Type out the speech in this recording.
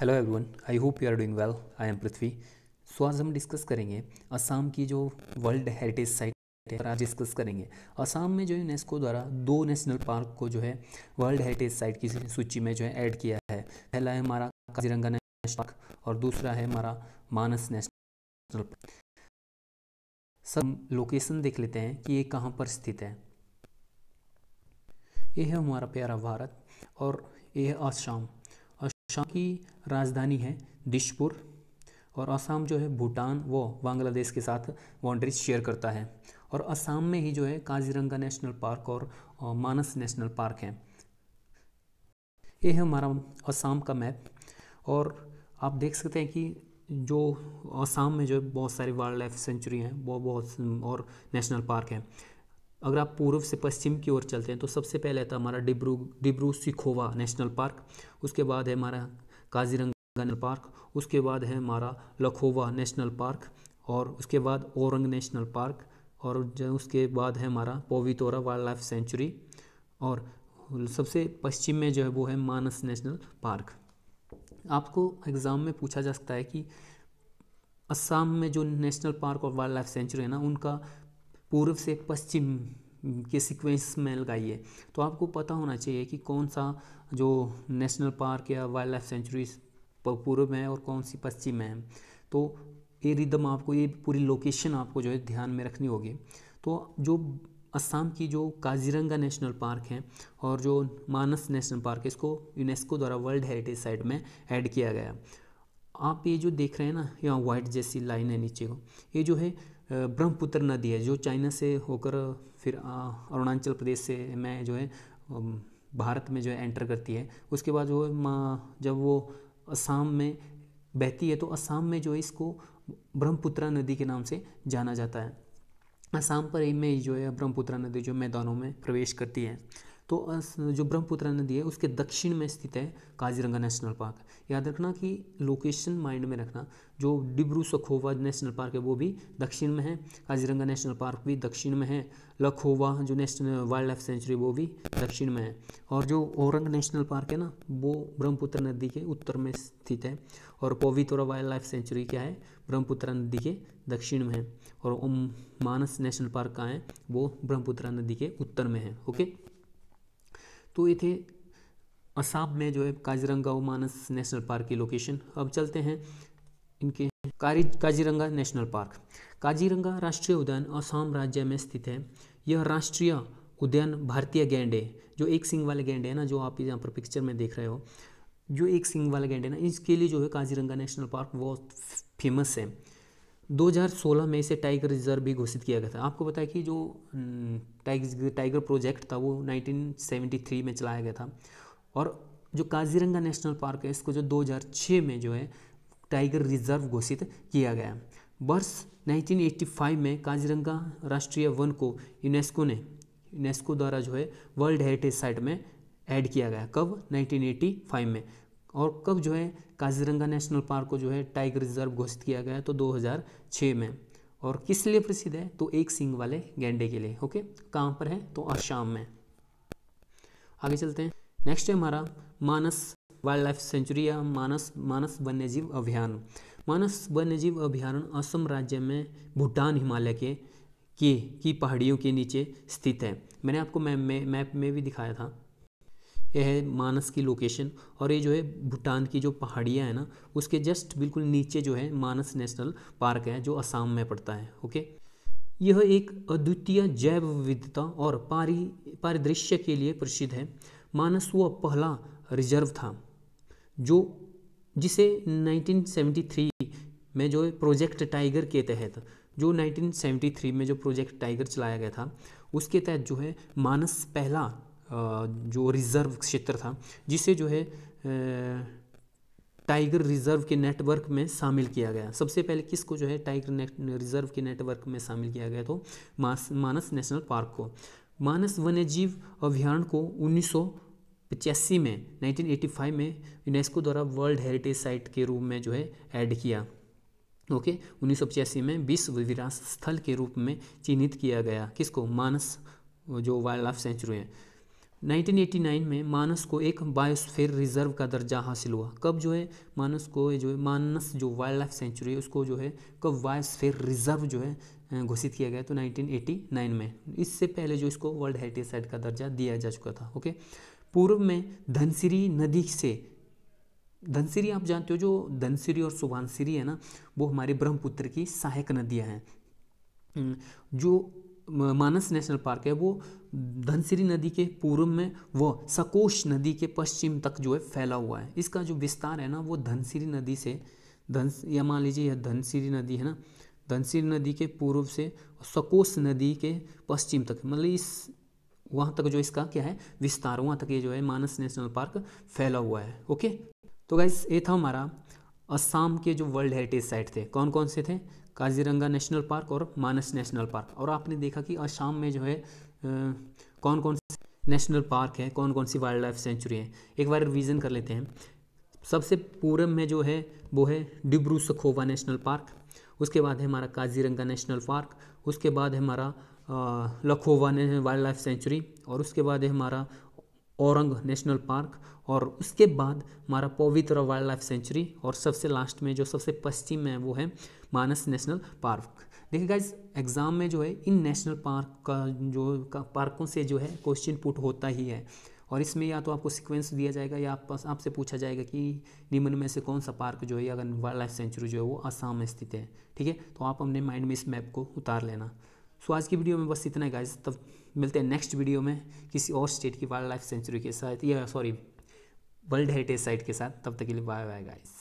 hello everyone I hope you are doing well I am Prithvi so आज हम discuss करेंगे असम की जो वर्ल्ड हेरिटेज साइट पर आज डिस्कस करेंगे असम में जो यूनेस्को द्वारा दो नेशनल पार्क को जो है वर्ल्ड हेरिटेज साइट की सूची में जो है ऐड किया है पहला है हमारा काजीरंगा नेशनल पार्क और दूसरा है हमारा मानस नेशनल पार्क सब लोकेशन देख लेते हैं कि ये कहाँ पर स्थित है ये है हमारा प्यारा भारत और ये है असम असम की राजधानी है दिशपुर और असम जो है भूटान वो बांग्लादेश के साथ बाउंड्रीज शेयर करता है और असम में ही जो है काजीरंगा नेशनल पार्क और मानस नेशनल पार्क है ये है हमारा असम का मैप और आप देख सकते हैं कि जो असम में जो है बहुत सारी वाइल्ड लाइफ सेंचुरी हैं वो बहुत और नेशनल पार्क हैं अगर आप पूर्व से पश्चिम की ओर चलते हैं तो सबसे पहले था हमारा डिब्रू डिब्रू सिखोवा नेशनल पार्क उसके बाद है हमारा काजीरंगा नेशनल पार्क उसके बाद है हमारा लखोवा नेशनल पार्क और उसके बाद औरंग नेशनल पार्क और उसके बाद है हमारा पोवितोरा वाइल्ड लाइफ सेंचुरी और सबसे पश्चिम में जो है वो है मानस नेशनल पार्क आपको एग्ज़ाम में पूछा जा सकता है कि असम में जो नेशनल पार्क और वाइल्ड लाइफ सेंचुरी है ना उनका पूर्व से पश्चिम के सीक्वेंस में लगाइए तो आपको पता होना चाहिए कि कौन सा जो नेशनल पार्क या वाइल्ड लाइफ सेंचुरी पूर्व में है और कौन सी पश्चिम में है तो ये रिदम आपको ये पूरी लोकेशन आपको जो है ध्यान में रखनी होगी तो जो असम की जो काजीरंगा नेशनल पार्क है और जो मानस नेशनल पार्क है इसको यूनेस्को द्वारा वर्ल्ड हेरिटेज साइट में ऐड किया गया आप ये जो देख रहे हैं ना यहाँ वाइट जैसी लाइन है नीचे को ये जो है ब्रह्मपुत्र नदी है जो चाइना से होकर फिर अरुणाचल प्रदेश से मैं जो है भारत में जो है एंटर करती है उसके बाद जो है जब वो असम में बहती है तो असम में जो है इसको ब्रह्मपुत्रा नदी के नाम से जाना जाता है असम पर ही में जो है ब्रह्मपुत्रा नदी जो मैदानों में प्रवेश करती है तो जो ब्रह्मपुत्रा नदी है उसके दक्षिण में स्थित है काजीरंगा नेशनल पार्क याद रखना कि लोकेशन माइंड में रखना जो डिब्रू सखोवा नेशनल पार्क है वो भी दक्षिण में है काजीरंगा नेशनल पार्क भी दक्षिण में है लखोवा जो नेशनल वाइल्ड लाइफ सेंचुरी वो भी दक्षिण में है और जो औरंग नेशनल पार्क है ना वो ब्रह्मपुत्र नदी के उत्तर में स्थित है और पोवितोरा वाइल्ड लाइफ सेंचुरी क्या है ब्रह्मपुत्रा नदी के दक्षिण में है और मानस नेशनल पार्क कहाँ है वो ब्रह्मपुत्रा नदी के उत्तर में है ओके तो ये थे असम में जो है काजीरंगा मानस नेशनल पार्क की लोकेशन अब चलते हैं इनके कारी काजीरंगा नेशनल पार्क काजीरंगा राष्ट्रीय उद्यान असम राज्य में स्थित है यह राष्ट्रीय उद्यान भारतीय गेंडे जो एक सिंग वाले गेंडे हैं ना जो आप यहाँ पर पिक्चर में देख रहे हो जो एक सिंग वाला गेंडे ना इसके लिए जो है काजीरंगा नेशनल पार्क बहुत फेमस है 2016 में इसे टाइगर रिजर्व भी घोषित किया गया था आपको पता है कि जो टाइगर टाइगर प्रोजेक्ट था वो 1973 में चलाया गया था और जो काजीरंगा नेशनल पार्क है इसको जो 2006 में जो है टाइगर रिजर्व घोषित किया गया वर्ष 1985 में काजीरंगा राष्ट्रीय वन को यूनेस्को ने यूनेस्को द्वारा जो है वर्ल्ड हेरिटेज साइट में ऐड किया गया कब 1985 में और कब जो है काजीरंगा नेशनल पार्क को जो है टाइगर रिजर्व घोषित किया गया तो 2006 में और किस लिए प्रसिद्ध है तो एक सिंह वाले गेंडे के लिए ओके कहाँ पर है तो आसाम में आगे चलते हैं नेक्स्ट है हमारा मानस वाइल्ड लाइफ सेंचुरी या मानस मानस वन्यजीव अभियान मानस वन्यजीव अभियान असम राज्य में भूटान हिमालय के की की पहाड़ियों के नीचे स्थित है मैंने आपको मैप में मैप में भी दिखाया था यह है मानस की लोकेशन और ये जो है भूटान की जो पहाड़ियाँ है ना उसके जस्ट बिल्कुल नीचे जो है मानस नेशनल पार्क है जो असम में पड़ता है ओके यह एक अद्वितीय जैव विविधता और पारी पारिदृश्य के लिए प्रसिद्ध है मानस वह पहला रिजर्व था जो जिसे 1973 में जो प्रोजेक्ट टाइगर के तहत जो 1973 में जो प्रोजेक्ट टाइगर चलाया गया था उसके तहत जो है मानस पहला जो रिज़र्व क्षेत्र था जिसे जो है टाइगर रिज़र्व के नेटवर्क में शामिल किया गया सबसे पहले किसको जो है टाइगर रिज़र्व के नेटवर्क में शामिल किया गया तो मानस नेशनल पार्क को मानस वन्यजीव अभियान को उन्नीस पचासी में 1985 में यूनेस्को द्वारा वर्ल्ड हेरिटेज साइट के रूप में जो है ऐड किया ओके उन्नीस में विश्व विरासत स्थल के रूप में चिन्हित किया गया किसको मानस जो वाइल्ड लाइफ सेंचुरी है 1989 में मानस को एक बायोस्फीयर रिजर्व का दर्जा हासिल हुआ कब जो है मानस को जो है मानस जो वाइल्ड लाइफ सेंचुरी है उसको जो है कब बायोस्फीयर रिजर्व जो है घोषित किया गया तो 1989 में इससे पहले जो इसको वर्ल्ड हेरिटेज साइट का दर्जा दिया जा चुका था ओके पूर्व में धनसिरी नदी से धनसिरी आप जानते हो जो धनसिरी और सुबानसिरी है ना वो हमारे ब्रह्मपुत्र की सहायक नदियाँ हैं जो मानस नेशनल पार्क है वो धनसिरी नदी के पूर्व में वो सकोश नदी के पश्चिम तक जो है फैला हुआ है इसका जो विस्तार है ना वो धनसिरी नदी से धन या मान लीजिए यह धनसिरी नदी है ना धनसिरी नदी के पूर्व से सकोश नदी के पश्चिम तक मतलब इस वहाँ तक जो इसका क्या है विस्तार वहाँ तक ये जो है मानस नेशनल पार्क फैला हुआ है ओके तो गाइस ये था हमारा असम के जो वर्ल्ड हेरिटेज साइट थे कौन कौन से थे काजीरंगा नेशनल पार्क और मानस नेशनल पार्क और आपने देखा कि शाम में जो है कौन कौन से नेशनल पार्क है कौन कौन सी वाइल्ड लाइफ सेंचुरी है एक बार रिवीजन कर लेते हैं सबसे पूर्व में जो है वो है डिब्रू सखोवा नेशनल पार्क उसके बाद है हमारा काजीरंगा नेशनल पार्क उसके बाद है हमारा लखोवा ने वाइल्ड लाइफ सेंचुरी और उसके बाद है हमारा औरंग नेशनल पार्क और उसके बाद हमारा पवित्र वाइल्ड लाइफ सेंचुरी और सबसे लास्ट में जो सबसे पश्चिम में है वो है मानस नेशनल पार्क देखिए गाइज एग्ज़ाम में जो है इन नेशनल पार्क का जो का पार्कों से जो है क्वेश्चन पुट होता ही है और इसमें या तो आपको सीक्वेंस दिया जाएगा या आप आपसे पूछा जाएगा कि निम्न में से कौन सा पार्क जो है या वाइल्ड लाइफ सेंचुरी जो है वो आसाम में स्थित है ठीक है तो आप अपने माइंड में इस मैप को उतार लेना सो आज की वीडियो में बस इतना ही गाइस तब मिलते हैं नेक्स्ट वीडियो में किसी और स्टेट की वाइल्ड लाइफ सेंचुरी के साथ या सॉरी वर्ल्ड हेरिटेज साइट के साथ तब तक के लिए बाय बाय गाइज